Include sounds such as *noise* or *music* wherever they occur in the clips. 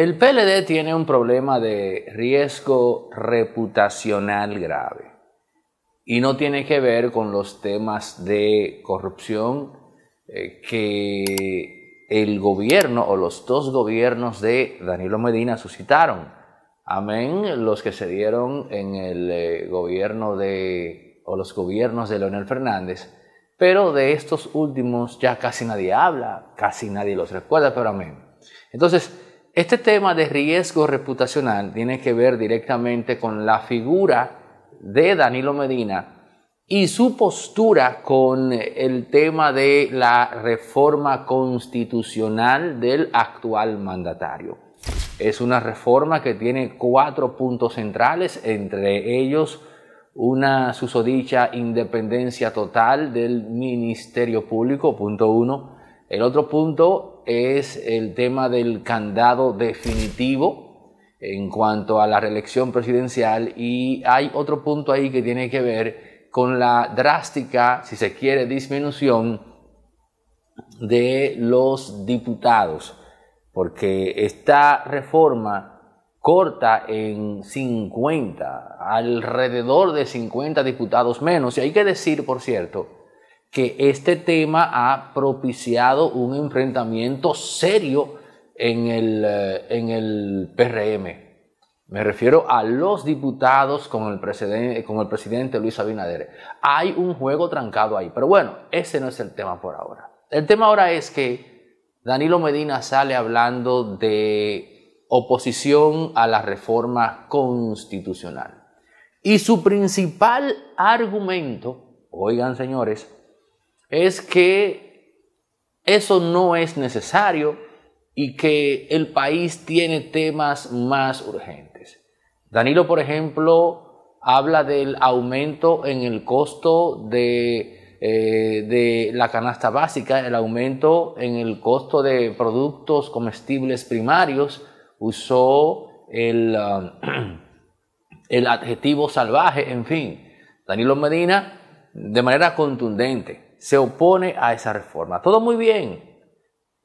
El PLD tiene un problema de riesgo reputacional grave y no tiene que ver con los temas de corrupción eh, que el gobierno o los dos gobiernos de Danilo Medina suscitaron. Amén, los que se dieron en el eh, gobierno de, o los gobiernos de Leonel Fernández, pero de estos últimos ya casi nadie habla, casi nadie los recuerda, pero amén. Entonces, este tema de riesgo reputacional tiene que ver directamente con la figura de Danilo Medina y su postura con el tema de la reforma constitucional del actual mandatario. Es una reforma que tiene cuatro puntos centrales, entre ellos una susodicha independencia total del Ministerio Público, punto uno. El otro punto es el tema del candado definitivo en cuanto a la reelección presidencial y hay otro punto ahí que tiene que ver con la drástica, si se quiere, disminución de los diputados, porque esta reforma corta en 50, alrededor de 50 diputados menos, y hay que decir, por cierto, que este tema ha propiciado un enfrentamiento serio en el, eh, en PRM. Me refiero a los diputados con el, con el presidente Luis Abinader. Hay un juego trancado ahí, pero bueno, ese no es el tema por ahora. El tema ahora es que Danilo Medina sale hablando de oposición a la reforma constitucional. Y su principal argumento, oigan señores, es que eso no es necesario y que el país tiene temas más urgentes. Danilo, por ejemplo, habla del aumento en el costo de, eh, la canasta básica, el aumento en el costo de productos comestibles primarios, usó el um, *clears throat* adjetivo salvaje, en fin. Danilo Medina, de manera contundente, se opone a esa reforma. Todo muy bien.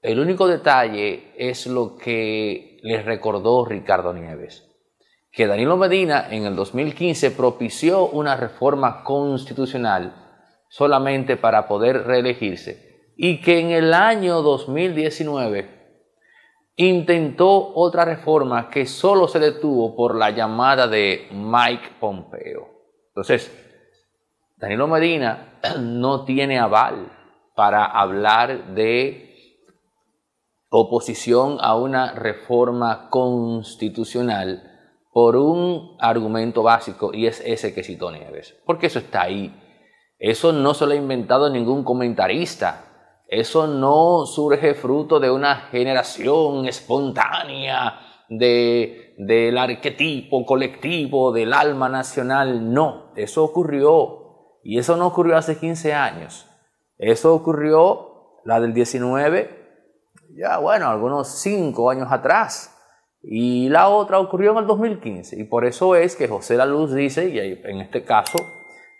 El único detalle es lo que les recordó Ricardo Nieves, que Danilo Medina en el 2015 propició una reforma constitucional solamente para poder reelegirse y que en el año 2019 intentó otra reforma que solo se detuvo por la llamada de Mike Pompeo. Entonces, Danilo Medina *clears throat* no tiene aval para hablar de oposición a una reforma constitucional por un argumento básico y es ese que citó Nieves, porque eso está ahí. Eso no se lo ha inventado ningún comentarista. Eso no surge fruto de una generación espontánea de, del arquetipo colectivo, del alma nacional. No, eso ocurrió y eso no ocurrió hace 15 años. Eso ocurrió, la del 19, ya bueno, algunos 5 años atrás. Y la otra ocurrió en el 2015. Y por eso es que José La Luz dice, y en este caso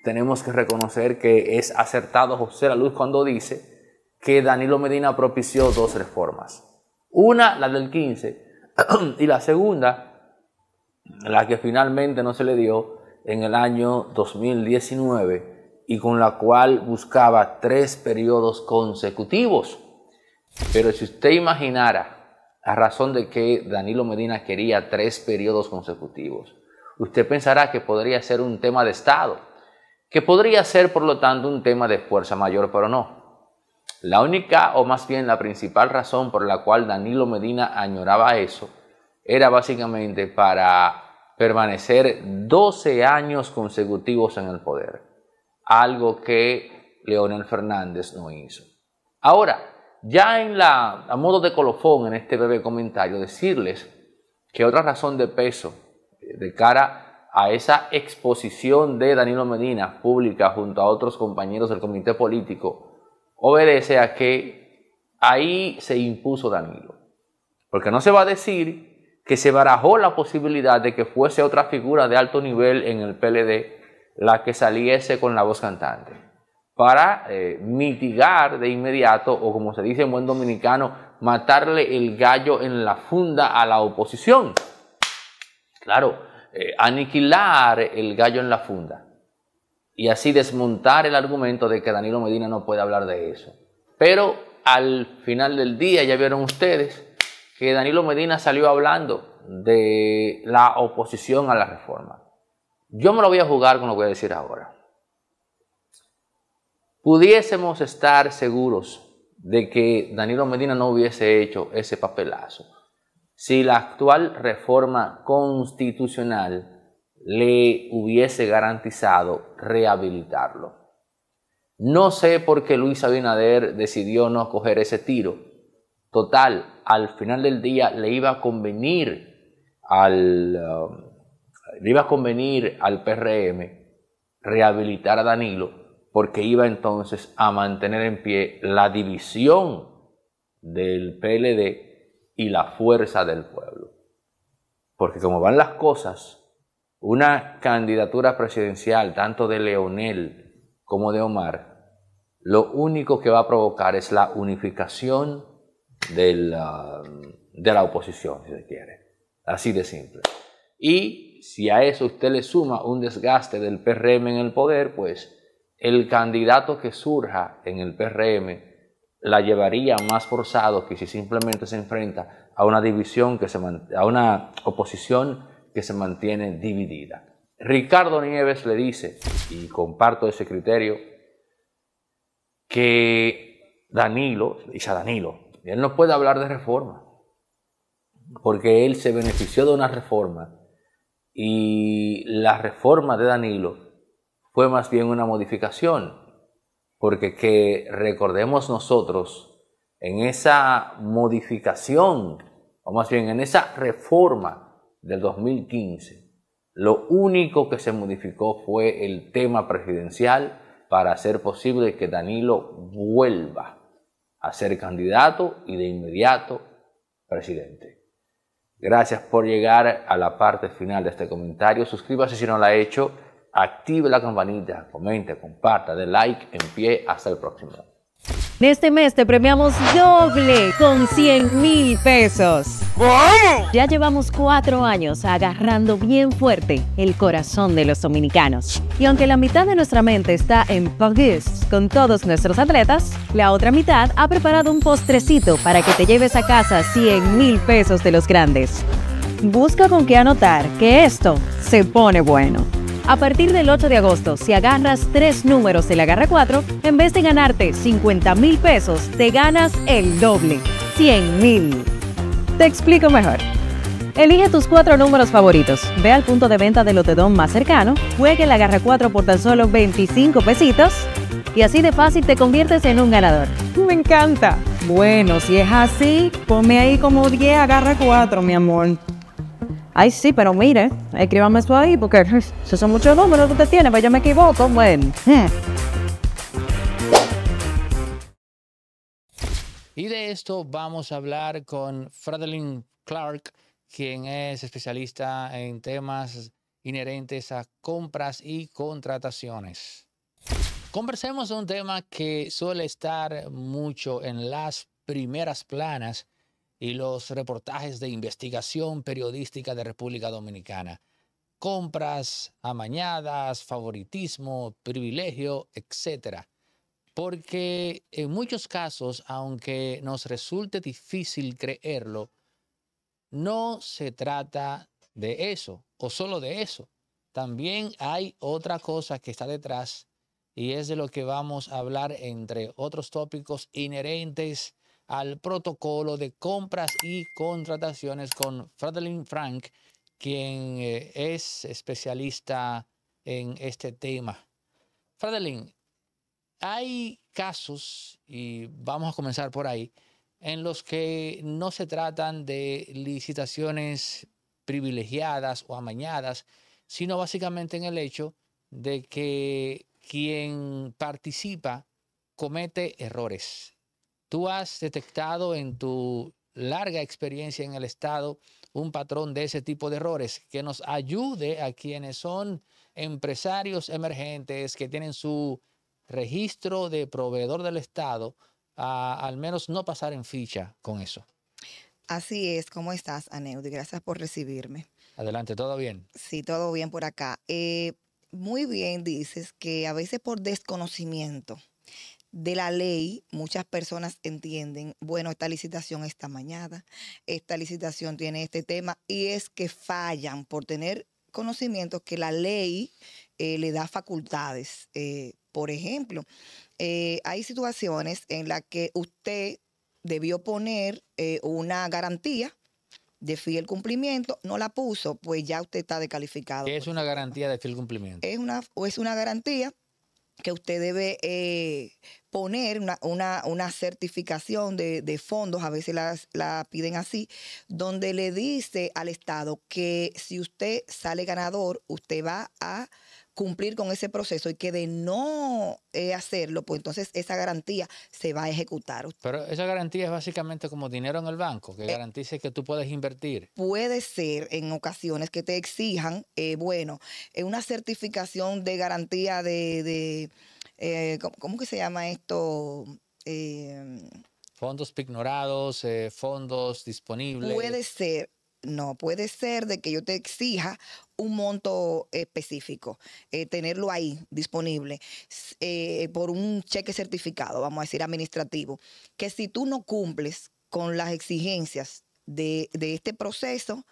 tenemos que reconocer que es acertado José La Luz cuando dice que Danilo Medina propició dos reformas. Una, la del 15, *clears throat* y la segunda, la que finalmente no se le dio en el año 2019 y con la cual buscaba tres periodos consecutivos. Pero si usted imaginara la razón de que Danilo Medina quería tres periodos consecutivos, usted pensará que podría ser un tema de Estado, que podría ser por lo tanto un tema de fuerza mayor, pero no. La única o más bien la principal razón por la cual Danilo Medina añoraba eso era básicamente para permanecer 12 años consecutivos en el poder algo que Leonel Fernández no hizo. Ahora, ya en la, a modo de colofón en este breve comentario, decirles que otra razón de peso eh, de cara a esa exposición de Danilo Medina pública junto a otros compañeros del comité político obedece a que ahí se impuso Danilo. Porque no se va a decir que se barajó la posibilidad de que fuese otra figura de alto nivel en el PLD la que saliese con la voz cantante para eh, mitigar de inmediato, o como se dice en buen dominicano, matarle el gallo en la funda a la oposición. Claro, eh, aniquilar el gallo en la funda y así desmontar el argumento de que Danilo Medina no puede hablar de eso. Pero al final del día ya vieron ustedes que Danilo Medina salió hablando de la oposición a la reforma. Yo me lo voy a jugar con lo que voy a decir ahora. Pudiésemos estar seguros de que Danilo Medina no hubiese hecho ese papelazo si la actual reforma constitucional le hubiese garantizado rehabilitarlo. No sé por qué Luis Abinader decidió no coger ese tiro. Total, al final del día le iba a convenir al, um, le iba a convenir al PRM rehabilitar a Danilo porque iba entonces a mantener en pie la división del PLD y la fuerza del pueblo. Porque como van las cosas, una candidatura presidencial, tanto de Leonel como de Omar, lo único que va a provocar es la unificación de la, de la oposición, si se quiere. Así de simple. Y si a eso usted le suma un desgaste del PRM en el poder, pues el candidato que surja en el PRM la llevaría más forzado que si simplemente se enfrenta a una división que se a una oposición que se mantiene dividida. Ricardo Nieves le dice, y comparto ese criterio, que Danilo, dice Danilo, él no puede hablar de reforma, porque él se benefició de una reforma y la reforma de Danilo fue más bien una modificación, porque que recordemos nosotros en esa modificación, o más bien en esa reforma del 2015, lo único que se modificó fue el tema presidencial para hacer posible que Danilo vuelva a ser candidato y de inmediato presidente. Gracias por llegar a la parte final de este comentario. Suscríbase si no lo ha hecho. Active la campanita, comente, comparta, de like, en pie. Hasta el próximo. En este mes te premiamos doble con 100 mil pesos. ¿Cómo? Ya llevamos cuatro años agarrando bien fuerte el corazón de los dominicanos. Y aunque la mitad de nuestra mente está en París, todos nuestros atletas, la otra mitad ha preparado un postrecito para que te lleves a casa 100 mil pesos de los grandes. Busca con qué anotar que esto se pone bueno. A partir del 8 de agosto, si agarras tres números de la garra 4, en vez de ganarte 50 mil pesos, te ganas el doble, 100 mil. Te explico mejor. Elige tus cuatro números favoritos, ve al punto de venta del lotedón más cercano, juegue la garra 4 por tan solo 25 pesitos y así de fácil te conviertes en un ganador. Me encanta. Bueno, si es así, ponme ahí como 10, agarra 4, mi amor. Ay, sí, pero mire, escríbame eso ahí porque *laughs* esos son muchos números que usted tiene, pero pues yo me equivoco. Bueno. *laughs* Y de esto vamos a hablar con Fradeline Clark, quien es especialista en temas inherentes a compras y contrataciones. Conversemos de un tema que suele estar mucho en las primeras planas y los reportajes de investigación periodística de República Dominicana. Compras amañadas, favoritismo, privilegio, etc. Porque en muchos casos, aunque nos resulte difícil creerlo, no se trata de eso o solo de eso. También hay otra cosa que está detrás y es de lo que vamos a hablar entre otros tópicos inherentes al protocolo de compras y contrataciones con Fradeline Frank, quien eh, es especialista en este tema. Fradeline, hay casos, y vamos a comenzar por ahí, en los que no se tratan de licitaciones privilegiadas o amañadas, sino básicamente en el hecho de que quien participa comete errores. Tú has detectado en tu larga experiencia en el Estado un patrón de ese tipo de errores que nos ayude a quienes son empresarios emergentes que tienen su registro de proveedor del Estado a al menos no pasar en ficha con eso. Así es, ¿cómo estás, Aneudi? Gracias por recibirme. Adelante, ¿todo bien? Sí, todo bien por acá. Eh, muy bien dices que a veces por desconocimiento de la ley, muchas personas entienden, bueno, esta licitación está mañana, esta licitación tiene este tema, y es que fallan por tener conocimiento que la ley eh, le da facultades. Eh, por ejemplo, eh, hay situaciones en las que usted debió poner una garantía de fiel cumplimiento, no la puso, pues ya usted está descalificado. es pues. una garantía de fiel cumplimiento? Es una, es una garantía que usted debe eh, poner una, certificación de, de, fondos, a veces las, la piden así, donde le dice al Estado que si usted sale ganador, usted va a cumplir con ese proceso y que de no eh, hacerlo, pues entonces esa garantía se va a ejecutar. Pero esa garantía es básicamente como dinero en el banco, que eh, garantice que tú puedes invertir. Puede ser en ocasiones que te exijan, eh, bueno, eh, una certificación de garantía de, de ¿cómo que se llama esto? fondos pignorados, fondos disponibles. Puede ser, no puede ser de que yo te exija un monto específico, eh, tenerlo ahí disponible eh, por un cheque certificado, vamos a decir, administrativo, que si tú no cumples con las exigencias de, este proceso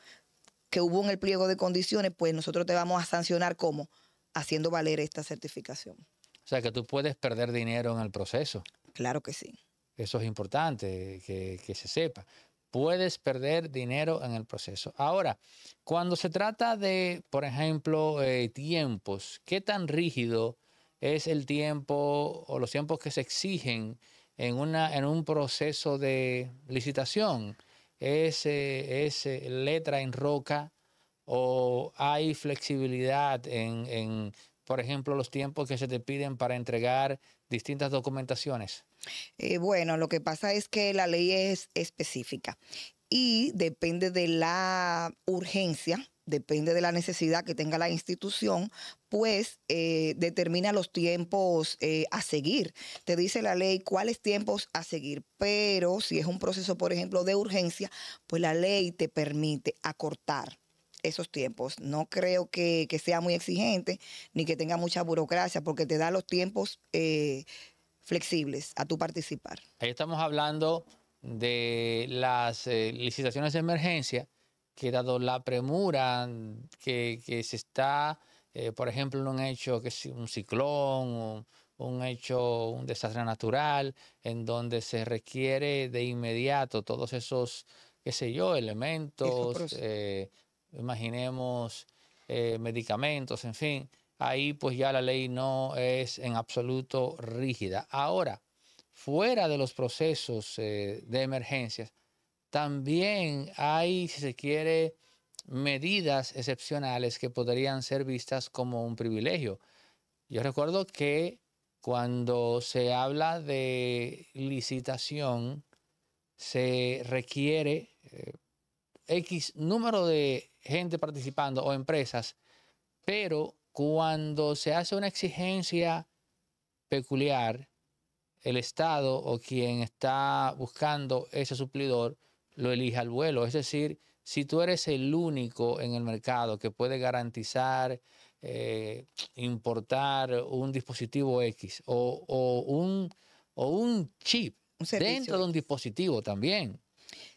que hubo en el pliego de condiciones, pues nosotros te vamos a sancionar como haciendo valer esta certificación. O sea, que tú puedes perder dinero en el proceso. Claro que sí. Eso es importante que se sepa puedes perder dinero en el proceso. Ahora, cuando se trata de, por ejemplo, eh, tiempos, ¿qué tan rígido es el tiempo o los tiempos que se exigen en, una, en un proceso de licitación? ¿Es, letra en roca o hay flexibilidad en, por ejemplo, los tiempos que se te piden para entregar distintas documentaciones? Eh, bueno, lo que pasa es que la ley es específica y depende de la urgencia, depende de la necesidad que tenga la institución, pues eh, determina los tiempos eh, a seguir. Te dice la ley cuáles tiempos a seguir, pero si es un proceso, por ejemplo, de urgencia, pues la ley te permite acortar esos tiempos. No creo que, sea muy exigente ni que tenga mucha burocracia, porque te da los tiempos flexibles a tu participar. Ahí estamos hablando de las eh, licitaciones de emergencia, que dado la premura que, se está, eh, por ejemplo, un hecho que es un ciclón, un, hecho, un desastre natural, en donde se requiere de inmediato todos esos, qué sé yo, elementos, eh, imaginemos medicamentos, en fin ahí pues ya la ley no es en absoluto rígida. Ahora, fuera de los procesos eh, de emergencias, también hay, si se quiere, medidas excepcionales que podrían ser vistas como un privilegio. Yo recuerdo que cuando se habla de licitación, se requiere eh, X número de gente participando o empresas, pero cuando se hace una exigencia peculiar, el Estado o quien está buscando ese suplidor lo elige al vuelo. Es decir, si tú eres el único en el mercado que puede garantizar eh, importar un dispositivo X o, un, o un chip dentro de un dispositivo también.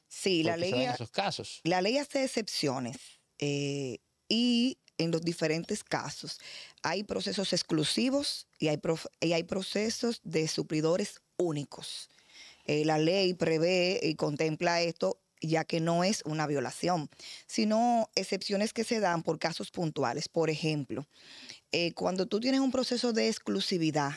Sí, la ley, la ley hace excepciones eh, y en los diferentes casos. Hay procesos exclusivos y hay, y hay procesos de suplidores únicos. Eh, la ley prevé y contempla esto ya que no es una violación, sino excepciones que se dan por casos puntuales. Por ejemplo, eh, cuando tú tienes un proceso de exclusividad,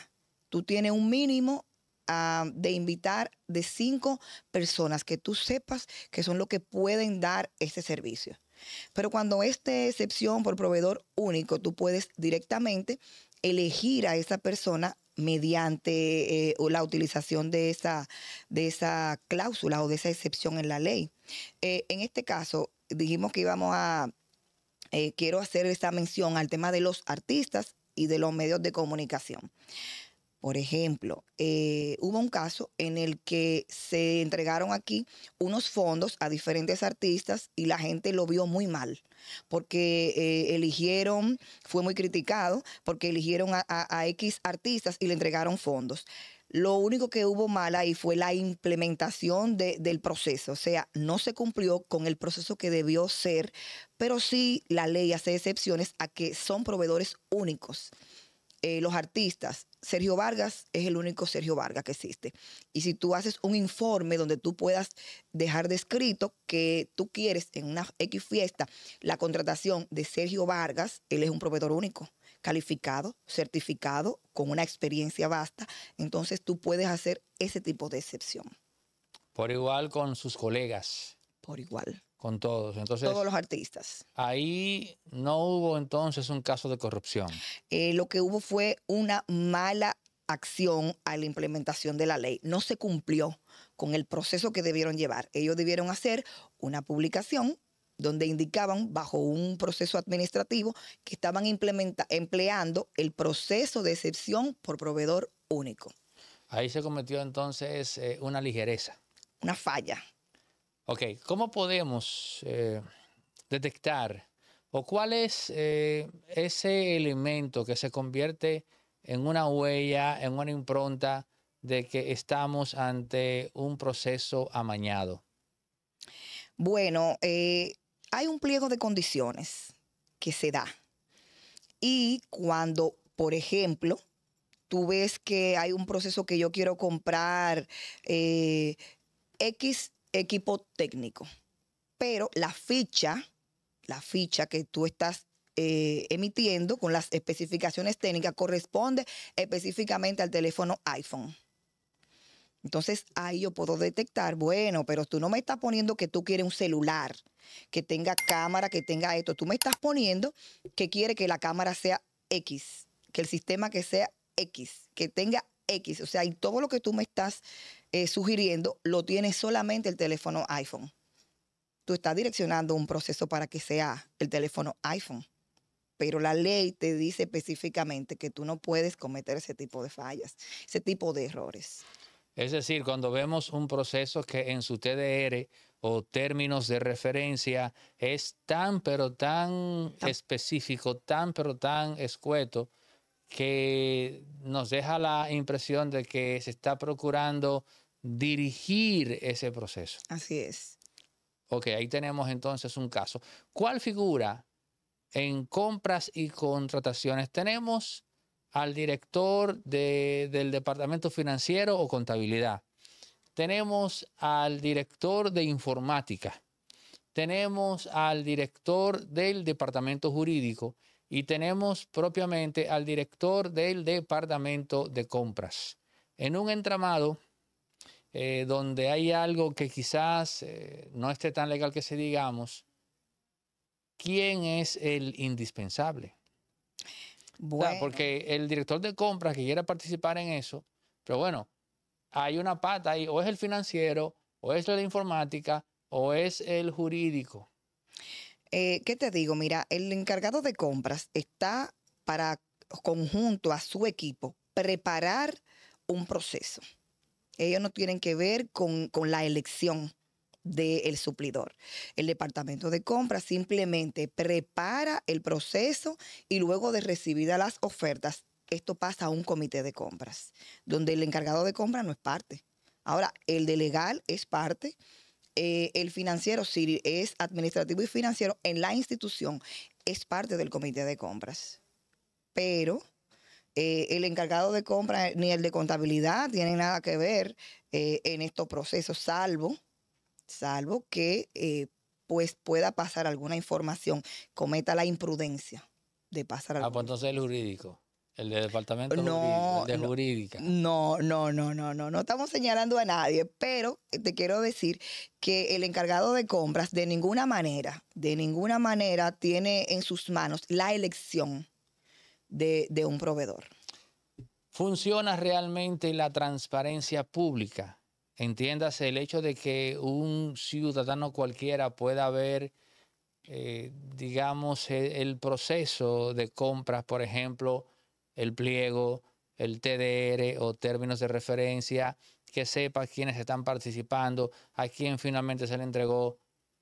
tú tienes un mínimo ah, de invitar de cinco personas que tú sepas que son los que pueden dar este servicio. Pero cuando esta excepción por proveedor único, tú puedes directamente elegir a esa persona mediante eh, la utilización de esa, de esa cláusula o de esa excepción en la ley. Eh, en este caso, dijimos que íbamos a, eh, quiero hacer esta mención al tema de los artistas y de los medios de comunicación. Por ejemplo, eh, hubo un caso en el que se entregaron aquí unos fondos a diferentes artistas y la gente lo vio muy mal, porque eh, eligieron, fue muy criticado, porque eligieron a, X artistas y le entregaron fondos. Lo único que hubo mal ahí fue la implementación del proceso, o sea, no se cumplió con el proceso que debió ser, pero sí la ley hace excepciones a que son proveedores únicos. Eh, los artistas. Sergio Vargas es el único Sergio Vargas que existe. Y si tú haces un informe donde tú puedas dejar descrito que tú quieres en una X fiesta la contratación de Sergio Vargas, él es un proveedor único, calificado, certificado, con una experiencia vasta, entonces tú puedes hacer ese tipo de excepción. Por igual con sus colegas. Por igual. Con todos. Entonces, todos los artistas. Ahí no hubo entonces un caso de corrupción. Eh, lo que hubo fue una mala acción a la implementación de la ley. No se cumplió con el proceso que debieron llevar. Ellos debieron hacer una publicación donde indicaban bajo un proceso administrativo que estaban empleando el proceso de excepción por proveedor único. Ahí se cometió entonces eh, una ligereza. Una falla Ok, ¿cómo podemos eh, detectar o cuál es eh, ese elemento que se convierte en una huella, en una impronta de que estamos ante un proceso amañado? Bueno, eh, hay un pliego de condiciones que se da. Y cuando, por ejemplo, tú ves que hay un proceso que yo quiero comprar eh, X equipo técnico. Pero la ficha, la ficha que tú estás eh, emitiendo con las especificaciones técnicas corresponde específicamente al teléfono iPhone. Entonces ahí yo puedo detectar, bueno, pero tú no me estás poniendo que tú quieres un celular, que tenga cámara, que tenga esto. Tú me estás poniendo que quiere que la cámara sea X, que el sistema que sea X, que tenga X. O sea, y todo lo que tú me estás eh, sugiriendo, lo tiene solamente el teléfono iPhone. Tú estás direccionando un proceso para que sea el teléfono iPhone, pero la ley te dice específicamente que tú no puedes cometer ese tipo de fallas, ese tipo de errores. Es decir, cuando vemos un proceso que en su TDR o términos de referencia es tan pero tan. específico, tan pero tan escueto, que nos deja la impresión de que se está procurando dirigir ese proceso. Así es. Ok, ahí tenemos entonces un caso. ¿Cuál figura en compras y contrataciones tenemos al director del departamento financiero o contabilidad? Tenemos al director de informática. Tenemos al director del departamento jurídico y tenemos propiamente al director del departamento de compras. En un entramado eh, donde hay algo que quizás eh, no esté tan legal que se digamos, ¿quién es el indispensable? Bueno. porque el director de compras que quiera participar en eso, pero bueno, hay una pata ahí, o es el financiero, o es la informática, o es el jurídico. Eh, ¿Qué te digo? Mira, el encargado de compras está para conjunto a su equipo preparar un proceso ellos no tienen que ver con, la elección del suplidor. El departamento de compras simplemente prepara el proceso y luego de recibidas las ofertas, esto pasa a un comité de compras, donde el encargado de compra no es parte. Ahora, el de es parte. Eh, el financiero, si es administrativo y financiero, en la institución es parte del comité de compras. Pero eh, el encargado de compras ni el de contabilidad tienen nada que ver eh, en estos procesos, salvo, salvo que eh, pues pueda pasar alguna información, cometa la imprudencia de pasar alguna. Ah, pues entonces el jurídico. El de departamento no, de jurídica. No, no, no, no, no, no estamos señalando a nadie, pero te quiero decir que el encargado de compras de ninguna manera, de ninguna manera tiene en sus manos la elección de, un proveedor. ¿Funciona realmente la transparencia pública? Entiéndase el hecho de que un ciudadano cualquiera pueda ver, eh, digamos, e, el proceso de compras, por ejemplo, el pliego, el TDR o términos de referencia, que sepa quiénes están participando, a quién finalmente se le entregó.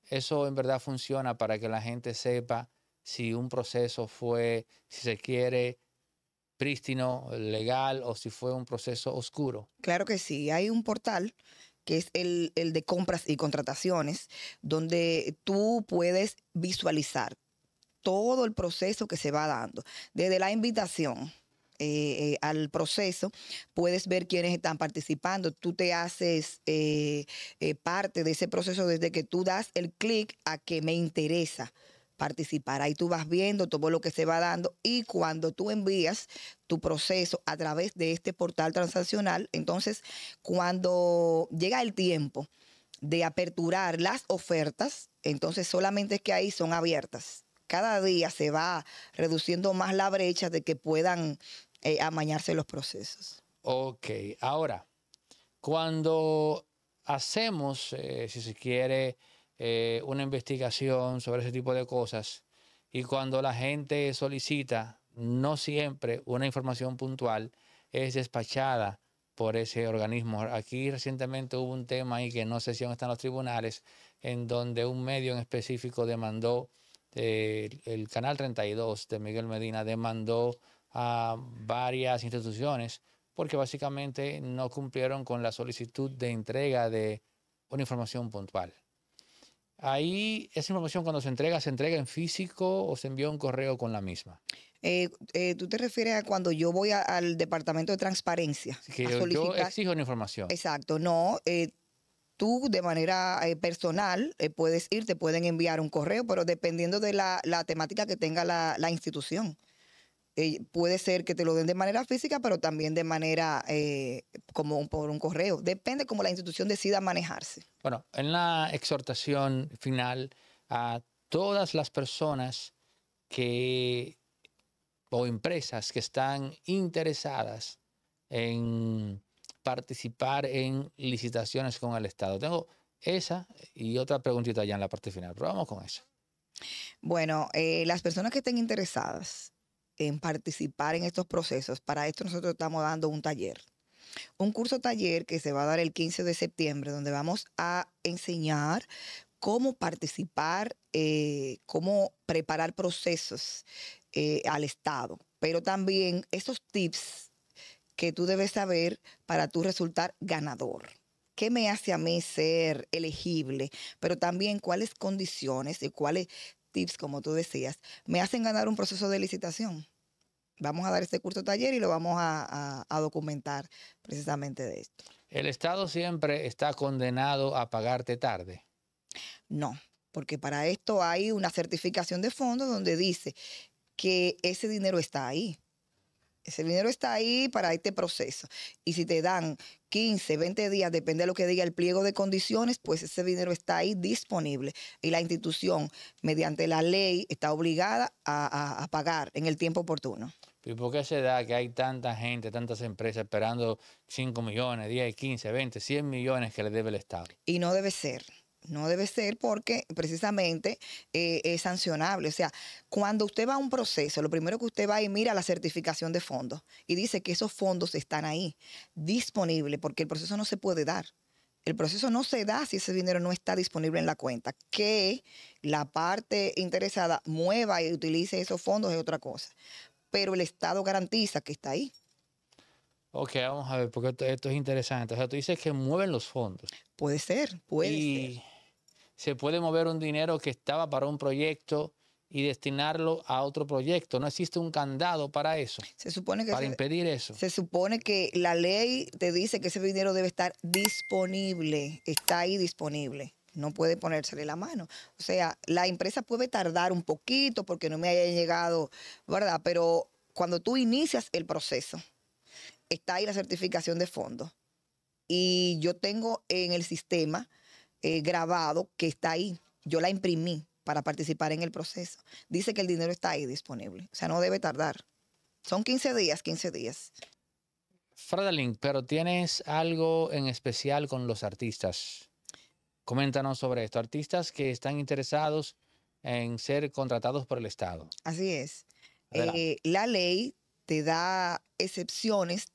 Eso en verdad funciona para que la gente sepa si un proceso fue, si se quiere, prístino, legal o si fue un proceso oscuro. Claro que sí, hay un portal que es el, de compras y contrataciones, donde tú puedes visualizar todo el proceso que se va dando, desde la invitación, eh, eh, al proceso, puedes ver quiénes están participando. Tú te haces eh, parte de ese proceso desde que tú das el clic a que me interesa participar. Ahí tú vas viendo todo lo que se va dando y cuando tú envías tu proceso a través de este portal transaccional, entonces cuando llega el tiempo de aperturar las ofertas, entonces solamente es que ahí son abiertas. Cada día se va reduciendo más la brecha de que puedan eh, amañarse los procesos. Ok, ahora, cuando hacemos, eh, si se quiere, eh, una investigación sobre ese tipo de cosas. Y cuando la gente solicita, no siempre una información puntual es despachada por ese organismo. Aquí recientemente hubo un tema y que no sé si aún están los tribunales, en donde un medio en específico demandó, eh, el Canal 32 de Miguel Medina demandó a varias instituciones porque básicamente no cumplieron con la solicitud de entrega de una información puntual. Ahí esa información cuando se entrega, ¿se entrega en físico o se envía un correo con la misma? Eh, eh, tú te refieres a cuando yo voy al Departamento de Transparencia. a solicitar... yo exijo una información. Exacto, no. Eh, tú de manera personal puedes ir, te pueden enviar un correo, pero dependiendo de la, temática que tenga la institución. Eh, puede ser que te lo den de manera física, pero también de manera eh, como por un correo. Depende cómo la institución decida manejarse. Bueno, en la exhortación final a todas las personas que o empresas que están interesadas en participar en licitaciones con el Estado. Tengo esa y otra preguntita ya en la parte final, pero vamos con eso. Bueno, eh, las personas que estén interesadas en participar en estos procesos, para esto nosotros estamos dando un taller. Un curso taller que se va a dar el 15 de septiembre, donde vamos a enseñar cómo participar, eh, cómo preparar procesos eh, al Estado, pero también esos tips que tú debes saber para tú resultar ganador. ¿Qué me hace a mí ser elegible? Pero también cuáles condiciones y cuáles tips, como tú decías, me hacen ganar un proceso de licitación. Vamos a dar este curso taller y lo vamos a, a documentar precisamente de esto. ¿El Estado siempre está condenado a pagarte tarde? No, porque para esto hay una certificación de fondo donde dice que ese dinero está ahí ese dinero está ahí para este proceso. Y si te dan 15, 20 días, depende de lo que diga el pliego de condiciones, pues ese dinero está ahí disponible. Y la institución, mediante la ley, está obligada a, pagar en el tiempo oportuno. ¿Y por qué se da que hay tanta gente, tantas empresas esperando 5 millones, 10, 15, 20, 100 millones que le debe el Estado? Y no debe ser. No debe ser porque precisamente eh, es sancionable. O sea, cuando usted va a un proceso, lo primero que usted va y mira la certificación de fondos y dice que esos fondos están ahí, disponibles, porque el proceso no se puede dar. El proceso no se da si ese dinero no está disponible en la cuenta. Que la parte interesada mueva y utilice esos fondos es otra cosa. Pero el Estado garantiza que está ahí. Ok, vamos a ver, porque esto, es interesante. O sea, tú dices que mueven los fondos. Puede ser, puede ser se puede mover un dinero que estaba para un proyecto y destinarlo a otro proyecto. No existe un candado para eso. Se supone que para impedir eso. Se supone que la ley te dice que ese dinero debe estar disponible, está ahí disponible. No puede ponérsele la mano. O sea, la empresa puede tardar un poquito porque no me haya llegado, ¿verdad? Pero cuando tú inicias el proceso, está ahí la certificación de fondo. Y yo tengo en el sistema eh, grabado que está ahí. Yo la imprimí para participar en el proceso. Dice que el dinero está ahí disponible. O sea, no debe tardar. Son 15 días, 15 días. Fradalín, pero tienes algo en especial con los artistas. Coméntanos sobre esto. Artistas que están interesados en ser contratados por el Estado. Así es. Eh, la ley te da excepciones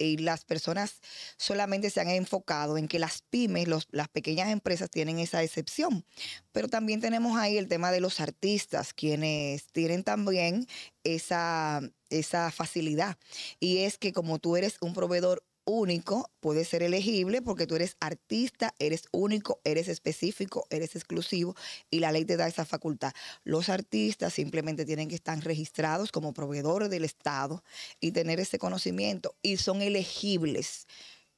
y las personas solamente se han enfocado en que las pymes, las pequeñas empresas tienen esa excepción. Pero también tenemos ahí el tema de los artistas, quienes tienen también esa, esa facilidad. Y es que como tú eres un proveedor único, puede ser elegible porque tú eres artista, eres único, eres específico, eres exclusivo y la ley te da esa facultad. Los artistas simplemente tienen que estar registrados como proveedores del Estado y tener ese conocimiento y son elegibles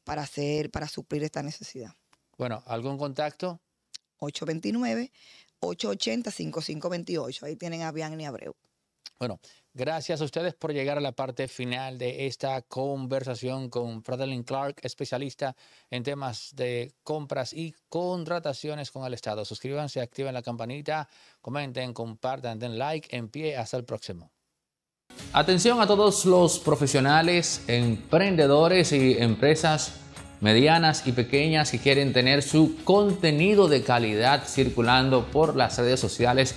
para hacer, para suplir esta necesidad. Bueno, ¿algún contacto? 829 880 5528. Ahí tienen a Bianni y Abreu. Bueno, gracias a ustedes por llegar a la parte final de esta conversación con Fradelin Clark, especialista en temas de compras y contrataciones con el Estado. Suscríbanse, activen la campanita, comenten, compartan, den like, en pie, hasta el próximo. Atención a todos los profesionales, emprendedores y empresas medianas y pequeñas que quieren tener su contenido de calidad circulando por las redes sociales